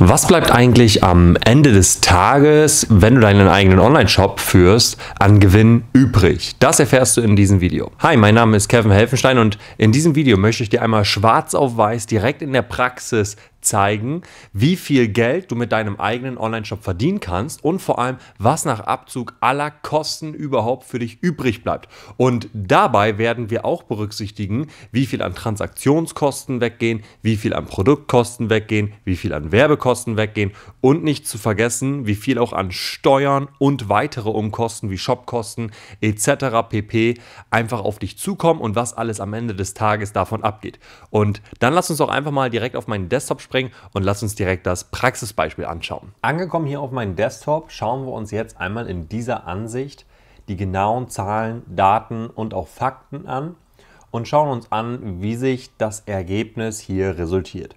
Was bleibt eigentlich am Ende des Tages, wenn du deinen eigenen Online-Shop führst, an Gewinn übrig? Das erfährst du in diesem Video. Hi, mein Name ist Kevin Helfenstein und in diesem Video möchte ich dir einmal schwarz auf weiß direkt in der Praxis zeigen, wie viel Geld du mit deinem eigenen Online-Shop verdienen kannst und vor allem, was nach Abzug aller Kosten überhaupt für dich übrig bleibt. Und dabei werden wir auch berücksichtigen, wie viel an Transaktionskosten weggehen, wie viel an Produktkosten weggehen, wie viel an Werbekosten weggehen und nicht zu vergessen, wie viel auch an Steuern und weitere Umkosten wie Shopkosten etc. pp. einfach auf dich zukommen und was alles am Ende des Tages davon abgeht. Und dann lass uns doch einfach mal direkt auf meinen Desktop sprechen springen und lass uns direkt das Praxisbeispiel anschauen. Angekommen hier auf meinem Desktop schauen wir uns jetzt einmal in dieser Ansicht die genauen Zahlen, Daten und auch Fakten an und schauen uns an, wie sich das Ergebnis hier resultiert.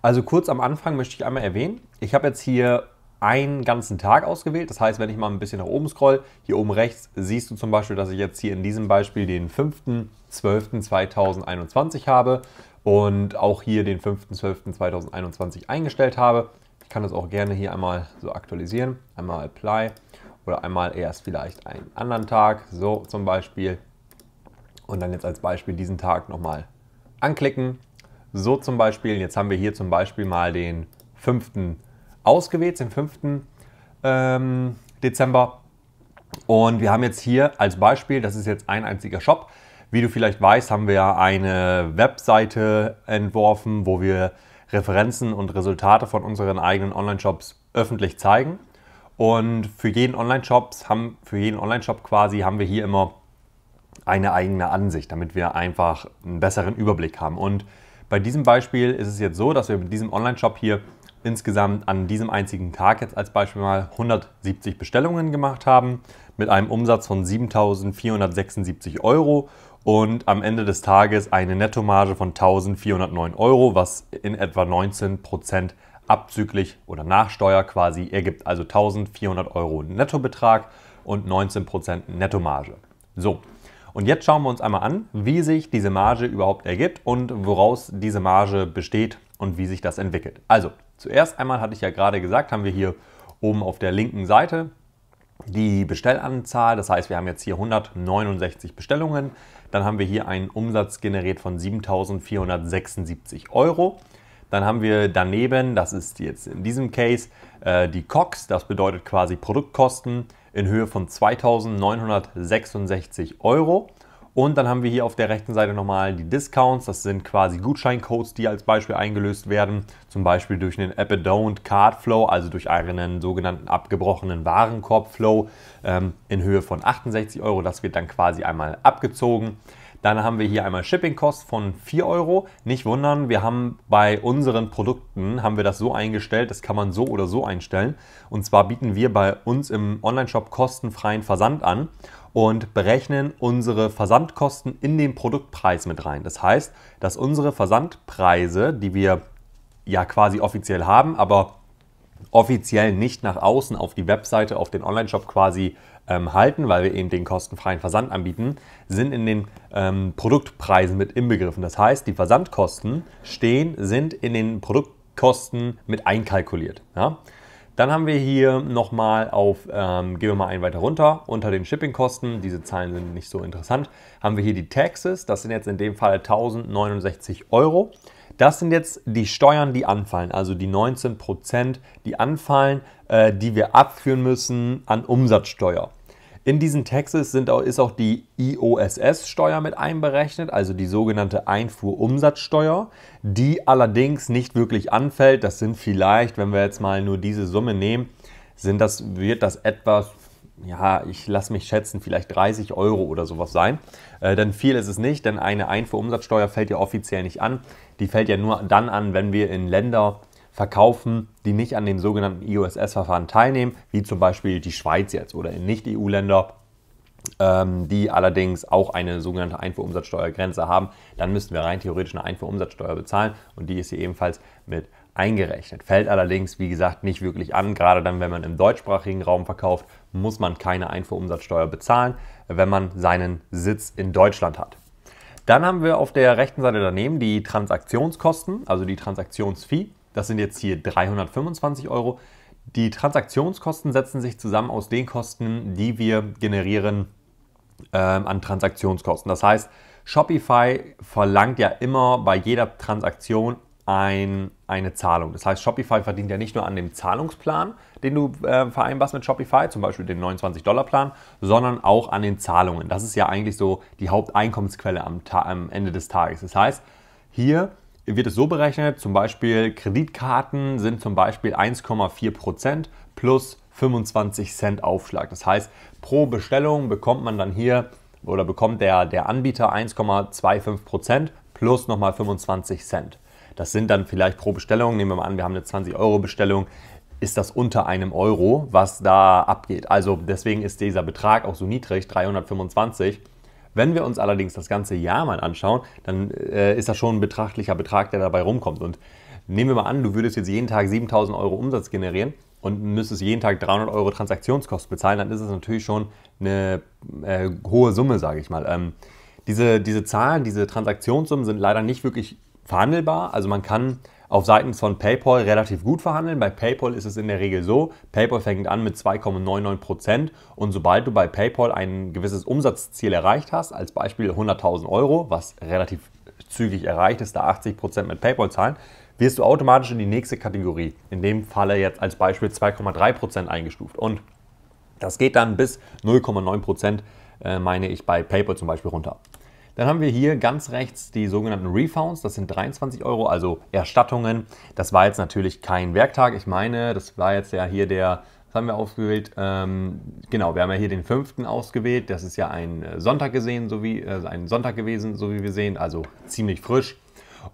Also kurz am Anfang möchte ich einmal erwähnen, ich habe jetzt hier einen ganzen Tag ausgewählt. Das heißt, wenn ich mal ein bisschen nach oben scroll, hier oben rechts siehst du zum Beispiel, dass ich jetzt hier in diesem Beispiel den 5.12.2021 habe und auch hier den 5.12.2021 eingestellt habe. Ich kann das auch gerne hier einmal so aktualisieren. Einmal Apply oder einmal erst vielleicht einen anderen Tag, so zum Beispiel. Und dann jetzt als Beispiel diesen Tag nochmal anklicken. So zum Beispiel, jetzt haben wir hier zum Beispiel mal den 5. ausgewählt, den 5. Ähm, Dezember. Und wir haben jetzt hier als Beispiel, das ist jetzt ein einziger Shop, wie du vielleicht weißt, haben wir eine Webseite entworfen, wo wir Referenzen und Resultate von unseren eigenen Online-Shops öffentlich zeigen. Und für jeden Online-Shop online quasi haben wir hier immer eine eigene Ansicht, damit wir einfach einen besseren Überblick haben. Und bei diesem Beispiel ist es jetzt so, dass wir mit diesem Online-Shop hier insgesamt an diesem einzigen Tag jetzt als Beispiel mal 170 Bestellungen gemacht haben mit einem Umsatz von 7.476 Euro und am Ende des Tages eine Nettomarge von 1409 Euro, was in etwa 19 abzüglich oder nach Steuer quasi ergibt. Also 1400 Euro Nettobetrag und 19 Nettomarge. So. Und jetzt schauen wir uns einmal an, wie sich diese Marge überhaupt ergibt und woraus diese Marge besteht und wie sich das entwickelt. Also, zuerst einmal hatte ich ja gerade gesagt, haben wir hier oben auf der linken Seite die Bestellanzahl. Das heißt, wir haben jetzt hier 169 Bestellungen. Dann haben wir hier einen Umsatz generiert von 7.476 Euro. Dann haben wir daneben, das ist jetzt in diesem Case, äh, die COX, das bedeutet quasi Produktkosten in Höhe von 2.966 Euro. Und dann haben wir hier auf der rechten Seite nochmal die Discounts. Das sind quasi Gutscheincodes, die als Beispiel eingelöst werden. Zum Beispiel durch einen Epidoned Card Flow, also durch einen sogenannten abgebrochenen Warenkorb Flow ähm, in Höhe von 68 Euro. Das wird dann quasi einmal abgezogen. Dann haben wir hier einmal Shipping-Kost von 4 Euro. Nicht wundern, wir haben bei unseren Produkten, haben wir das so eingestellt, das kann man so oder so einstellen. Und zwar bieten wir bei uns im Onlineshop kostenfreien Versand an und berechnen unsere Versandkosten in den Produktpreis mit rein. Das heißt, dass unsere Versandpreise, die wir ja quasi offiziell haben, aber offiziell nicht nach außen auf die Webseite, auf den Online-Shop quasi ähm, halten, weil wir eben den kostenfreien Versand anbieten, sind in den ähm, Produktpreisen mit inbegriffen. Das heißt, die Versandkosten stehen, sind in den Produktkosten mit einkalkuliert. Ja? Dann haben wir hier nochmal auf, ähm, gehen wir mal einen weiter runter, unter den Shippingkosten, diese Zahlen sind nicht so interessant, haben wir hier die Taxes, das sind jetzt in dem Fall 1069 Euro. Das sind jetzt die Steuern, die anfallen, also die 19 die anfallen, äh, die wir abführen müssen an Umsatzsteuer. In diesen Taxes sind auch, ist auch die IOSS-Steuer mit einberechnet, also die sogenannte Einfuhrumsatzsteuer, die allerdings nicht wirklich anfällt. Das sind vielleicht, wenn wir jetzt mal nur diese Summe nehmen, sind das, wird das etwas ja, ich lasse mich schätzen, vielleicht 30 Euro oder sowas sein. Äh, denn viel ist es nicht, denn eine Einfuhrumsatzsteuer fällt ja offiziell nicht an. Die fällt ja nur dann an, wenn wir in Länder verkaufen, die nicht an dem sogenannten IOSS-Verfahren teilnehmen, wie zum Beispiel die Schweiz jetzt oder in Nicht-EU-Länder, ähm, die allerdings auch eine sogenannte Einfuhrumsatzsteuergrenze haben, dann müssten wir rein theoretisch eine Einfuhrumsatzsteuer bezahlen und die ist hier ebenfalls mit eingerechnet. Fällt allerdings, wie gesagt, nicht wirklich an. Gerade dann, wenn man im deutschsprachigen Raum verkauft, muss man keine Einfuhrumsatzsteuer bezahlen, wenn man seinen Sitz in Deutschland hat. Dann haben wir auf der rechten Seite daneben die Transaktionskosten, also die Transaktionsfee. Das sind jetzt hier 325 Euro. Die Transaktionskosten setzen sich zusammen aus den Kosten, die wir generieren ähm, an Transaktionskosten. Das heißt, Shopify verlangt ja immer bei jeder Transaktion ein, eine Zahlung. Das heißt, Shopify verdient ja nicht nur an dem Zahlungsplan, den du äh, vereinbarst mit Shopify, zum Beispiel den 29-Dollar-Plan, sondern auch an den Zahlungen. Das ist ja eigentlich so die Haupteinkommensquelle am, am Ende des Tages. Das heißt, hier wird es so berechnet, zum Beispiel Kreditkarten sind zum Beispiel 1,4% plus 25 Cent Aufschlag. Das heißt, pro Bestellung bekommt man dann hier oder bekommt der, der Anbieter 1,25% plus nochmal 25 Cent. Das sind dann vielleicht pro Bestellung, nehmen wir mal an, wir haben eine 20-Euro-Bestellung, ist das unter einem Euro, was da abgeht. Also deswegen ist dieser Betrag auch so niedrig, 325. Wenn wir uns allerdings das ganze Jahr mal anschauen, dann äh, ist das schon ein betrachtlicher Betrag, der dabei rumkommt. Und nehmen wir mal an, du würdest jetzt jeden Tag 7000 Euro Umsatz generieren und müsstest jeden Tag 300 Euro Transaktionskosten bezahlen, dann ist es natürlich schon eine äh, hohe Summe, sage ich mal. Ähm, diese, diese Zahlen, diese Transaktionssummen sind leider nicht wirklich verhandelbar. Also man kann auf Seiten von PayPal relativ gut verhandeln. Bei PayPal ist es in der Regel so, PayPal fängt an mit 2,99% und sobald du bei PayPal ein gewisses Umsatzziel erreicht hast, als Beispiel 100.000 Euro, was relativ zügig erreicht ist, da 80% mit PayPal zahlen, wirst du automatisch in die nächste Kategorie, in dem Falle jetzt als Beispiel 2,3% eingestuft. Und das geht dann bis 0,9%, äh, meine ich, bei PayPal zum Beispiel runter. Dann haben wir hier ganz rechts die sogenannten Refounds. das sind 23 Euro, also Erstattungen. Das war jetzt natürlich kein Werktag, ich meine, das war jetzt ja hier der was haben wir ausgewählt? Ähm, genau, wir haben ja hier den 5. ausgewählt. Das ist ja ein äh, Sonntag gesehen, so wie, äh, ein Sonntag gewesen, so wie wir sehen, also ziemlich frisch.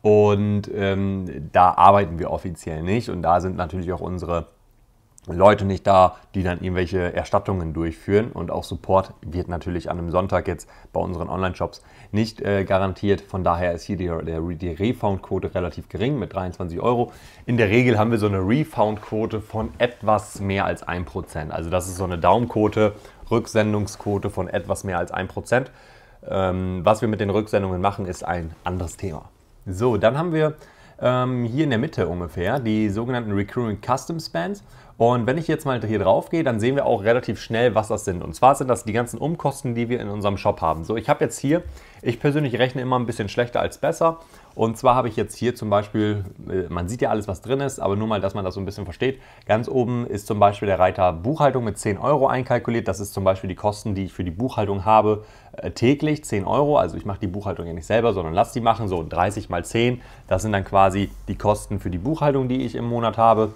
Und ähm, da arbeiten wir offiziell nicht und da sind natürlich auch unsere Leute nicht da, die dann irgendwelche Erstattungen durchführen. Und auch Support wird natürlich an einem Sonntag jetzt bei unseren Online-Shops nicht äh, garantiert. Von daher ist hier die, der, die Refund-Quote relativ gering mit 23 Euro. In der Regel haben wir so eine Refund-Quote von etwas mehr als 1%. Also das ist so eine Daumenquote, Rücksendungsquote von etwas mehr als 1%. Ähm, was wir mit den Rücksendungen machen, ist ein anderes Thema. So, dann haben wir ähm, hier in der Mitte ungefähr, die sogenannten Recurring Custom Spans. Und wenn ich jetzt mal hier drauf gehe, dann sehen wir auch relativ schnell, was das sind. Und zwar sind das die ganzen Umkosten, die wir in unserem Shop haben. So, ich habe jetzt hier ich persönlich rechne immer ein bisschen schlechter als besser. Und zwar habe ich jetzt hier zum Beispiel, äh, man sieht ja alles, was drin ist, aber nur mal, dass man das so ein bisschen versteht. Ganz oben ist zum Beispiel der Reiter Buchhaltung mit 10 Euro einkalkuliert. Das ist zum Beispiel die Kosten, die ich für die Buchhaltung habe äh, täglich, 10 Euro. Also ich mache die Buchhaltung ja nicht selber, sondern lasse die machen. So 30 mal 10, das sind dann quasi die Kosten für die Buchhaltung, die ich im Monat habe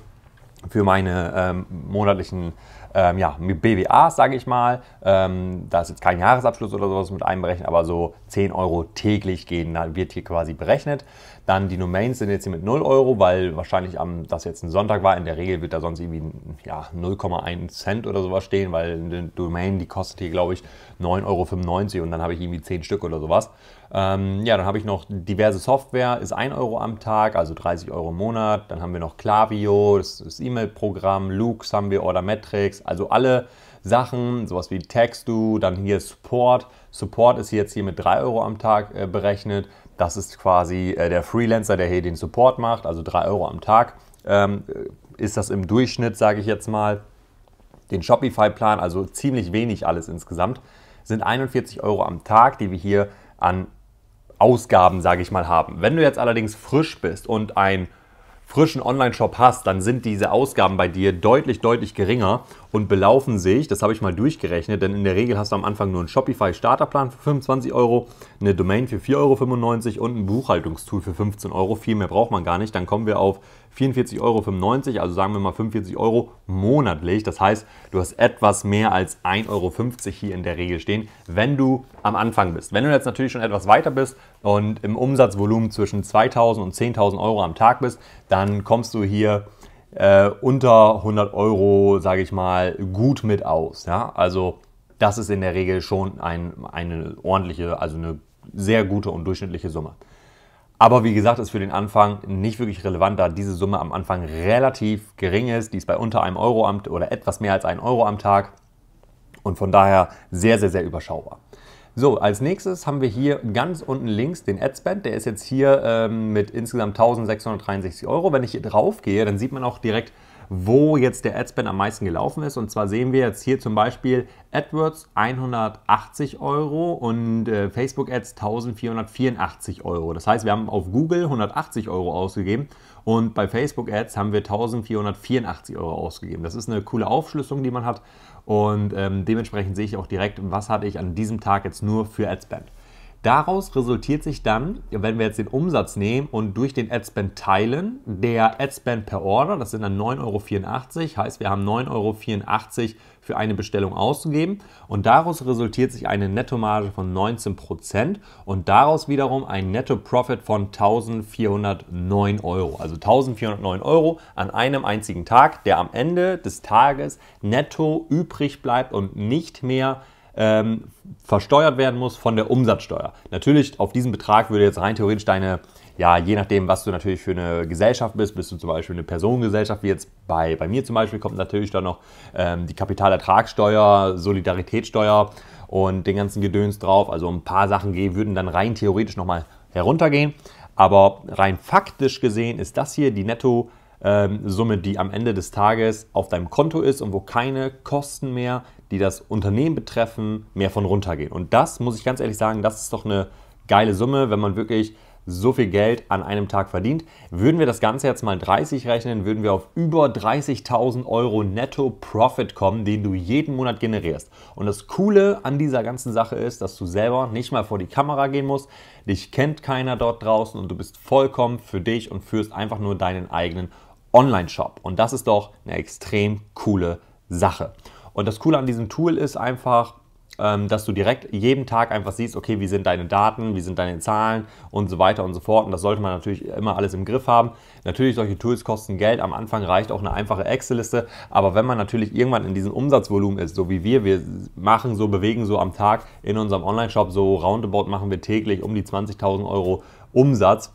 für meine ähm, monatlichen ähm, ja, mit BWA, sage ich mal. Ähm, da ist jetzt kein Jahresabschluss oder sowas mit einberechnet, aber so 10 Euro täglich gehen, dann wird hier quasi berechnet. Dann die Domains sind jetzt hier mit 0 Euro, weil wahrscheinlich am, das jetzt ein Sonntag war. In der Regel wird da sonst irgendwie ja, 0,1 Cent oder sowas stehen, weil eine Domain, die kostet hier, glaube ich, 9,95 Euro und dann habe ich irgendwie 10 Stück oder sowas. Ähm, ja, dann habe ich noch diverse Software, ist 1 Euro am Tag, also 30 Euro im Monat. Dann haben wir noch Klaviyo, das, das E-Mail-Programm, Lux haben wir, Metrics, also alle Sachen, sowas wie Textu, dann hier Support. Support ist jetzt hier mit 3 Euro am Tag äh, berechnet. Das ist quasi äh, der Freelancer, der hier den Support macht, also 3 Euro am Tag. Ähm, äh, ist das im Durchschnitt, sage ich jetzt mal. Den Shopify-Plan, also ziemlich wenig alles insgesamt, sind 41 Euro am Tag, die wir hier an Ausgaben, sage ich mal, haben. Wenn du jetzt allerdings frisch bist und ein frischen Online-Shop hast, dann sind diese Ausgaben bei dir deutlich, deutlich geringer und belaufen sich, das habe ich mal durchgerechnet, denn in der Regel hast du am Anfang nur einen Shopify-Starterplan für 25 Euro, eine Domain für 4,95 Euro und ein Buchhaltungstool für 15 Euro. Viel mehr braucht man gar nicht. Dann kommen wir auf 44,95 Euro, also sagen wir mal 45 Euro monatlich. Das heißt, du hast etwas mehr als 1,50 Euro hier in der Regel stehen, wenn du am Anfang bist. Wenn du jetzt natürlich schon etwas weiter bist und im Umsatzvolumen zwischen 2.000 und 10.000 Euro am Tag bist, dann kommst du hier äh, unter 100 Euro, sage ich mal, gut mit aus. Ja? Also das ist in der Regel schon ein, eine ordentliche, also eine sehr gute und durchschnittliche Summe. Aber wie gesagt, ist für den Anfang nicht wirklich relevant, da diese Summe am Anfang relativ gering ist. Die ist bei unter einem Euro am, oder etwas mehr als einem Euro am Tag und von daher sehr, sehr, sehr überschaubar. So, als nächstes haben wir hier ganz unten links den Adspend. Der ist jetzt hier ähm, mit insgesamt 1663 Euro. Wenn ich hier drauf gehe, dann sieht man auch direkt, wo jetzt der Adspend am meisten gelaufen ist. Und zwar sehen wir jetzt hier zum Beispiel AdWords 180 Euro und äh, Facebook Ads 1484 Euro. Das heißt, wir haben auf Google 180 Euro ausgegeben und bei Facebook Ads haben wir 1484 Euro ausgegeben. Das ist eine coole Aufschlüsselung, die man hat. Und ähm, dementsprechend sehe ich auch direkt, was hatte ich an diesem Tag jetzt nur für Adspend. Daraus resultiert sich dann, wenn wir jetzt den Umsatz nehmen und durch den Adspend teilen, der Adspend per Order, das sind dann 9,84 Euro, heißt wir haben 9,84 Euro für eine Bestellung auszugeben und daraus resultiert sich eine Nettomarge von 19% und daraus wiederum ein Netto-Profit von 1409 Euro. Also 1409 Euro an einem einzigen Tag, der am Ende des Tages netto übrig bleibt und nicht mehr ähm, versteuert werden muss von der Umsatzsteuer. Natürlich, auf diesen Betrag würde jetzt rein theoretisch deine, ja, je nachdem, was du natürlich für eine Gesellschaft bist, bist du zum Beispiel eine Personengesellschaft, wie jetzt bei, bei mir zum Beispiel, kommt natürlich dann noch ähm, die Kapitalertragssteuer, Solidaritätssteuer und den ganzen Gedöns drauf. Also ein paar Sachen würden dann rein theoretisch nochmal heruntergehen. Aber rein faktisch gesehen ist das hier die Netto- ähm, Summe, die am Ende des Tages auf deinem Konto ist und wo keine Kosten mehr, die das Unternehmen betreffen, mehr von runtergehen. Und das muss ich ganz ehrlich sagen, das ist doch eine geile Summe, wenn man wirklich so viel Geld an einem Tag verdient. Würden wir das Ganze jetzt mal 30 rechnen, würden wir auf über 30.000 Euro Netto Profit kommen, den du jeden Monat generierst. Und das Coole an dieser ganzen Sache ist, dass du selber nicht mal vor die Kamera gehen musst, dich kennt keiner dort draußen und du bist vollkommen für dich und führst einfach nur deinen eigenen Online-Shop. Und das ist doch eine extrem coole Sache. Und das Coole an diesem Tool ist einfach, ähm, dass du direkt jeden Tag einfach siehst, okay, wie sind deine Daten, wie sind deine Zahlen und so weiter und so fort. Und das sollte man natürlich immer alles im Griff haben. Natürlich, solche Tools kosten Geld. Am Anfang reicht auch eine einfache Excel-Liste. Aber wenn man natürlich irgendwann in diesem Umsatzvolumen ist, so wie wir, wir machen so, bewegen so am Tag in unserem Online-Shop, so roundabout machen wir täglich um die 20.000 Euro Umsatz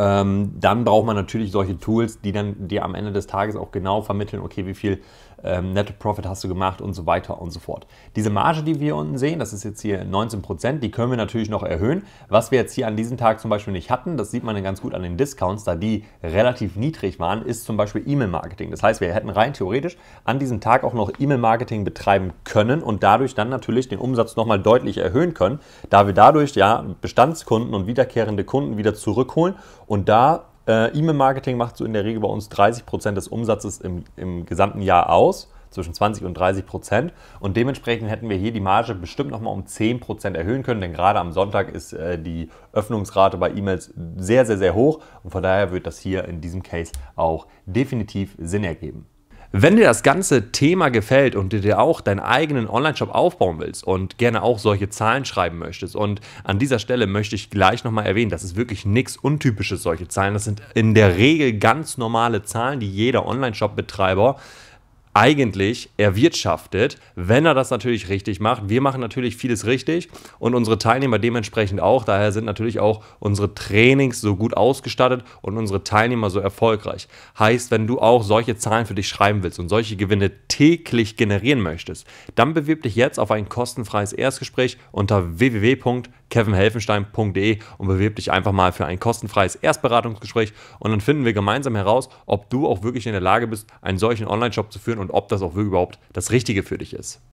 ähm, dann braucht man natürlich solche Tools, die dann dir am Ende des Tages auch genau vermitteln, okay, wie viel ähm, Net Profit hast du gemacht und so weiter und so fort. Diese Marge, die wir unten sehen, das ist jetzt hier 19%, Prozent, die können wir natürlich noch erhöhen. Was wir jetzt hier an diesem Tag zum Beispiel nicht hatten, das sieht man ganz gut an den Discounts, da die relativ niedrig waren, ist zum Beispiel E-Mail-Marketing. Das heißt, wir hätten rein theoretisch an diesem Tag auch noch E-Mail-Marketing betreiben können und dadurch dann natürlich den Umsatz nochmal deutlich erhöhen können, da wir dadurch ja Bestandskunden und wiederkehrende Kunden wieder zurückholen und da äh, E-Mail-Marketing macht so in der Regel bei uns 30 Prozent des Umsatzes im, im gesamten Jahr aus, zwischen 20 und 30 Prozent. Und dementsprechend hätten wir hier die Marge bestimmt nochmal um 10 Prozent erhöhen können, denn gerade am Sonntag ist äh, die Öffnungsrate bei E-Mails sehr, sehr, sehr hoch. Und von daher wird das hier in diesem Case auch definitiv Sinn ergeben. Wenn dir das ganze Thema gefällt und du dir auch deinen eigenen Online-Shop aufbauen willst und gerne auch solche Zahlen schreiben möchtest, und an dieser Stelle möchte ich gleich nochmal erwähnen, das ist wirklich nichts Untypisches, solche Zahlen. Das sind in der Regel ganz normale Zahlen, die jeder Online-Shop-Betreiber eigentlich erwirtschaftet, wenn er das natürlich richtig macht. Wir machen natürlich vieles richtig und unsere Teilnehmer dementsprechend auch. Daher sind natürlich auch unsere Trainings so gut ausgestattet und unsere Teilnehmer so erfolgreich. Heißt, wenn du auch solche Zahlen für dich schreiben willst und solche Gewinne täglich generieren möchtest, dann bewirb dich jetzt auf ein kostenfreies Erstgespräch unter www kevinhelfenstein.de und bewirb dich einfach mal für ein kostenfreies Erstberatungsgespräch und dann finden wir gemeinsam heraus, ob du auch wirklich in der Lage bist, einen solchen Online-Shop zu führen und ob das auch überhaupt das Richtige für dich ist.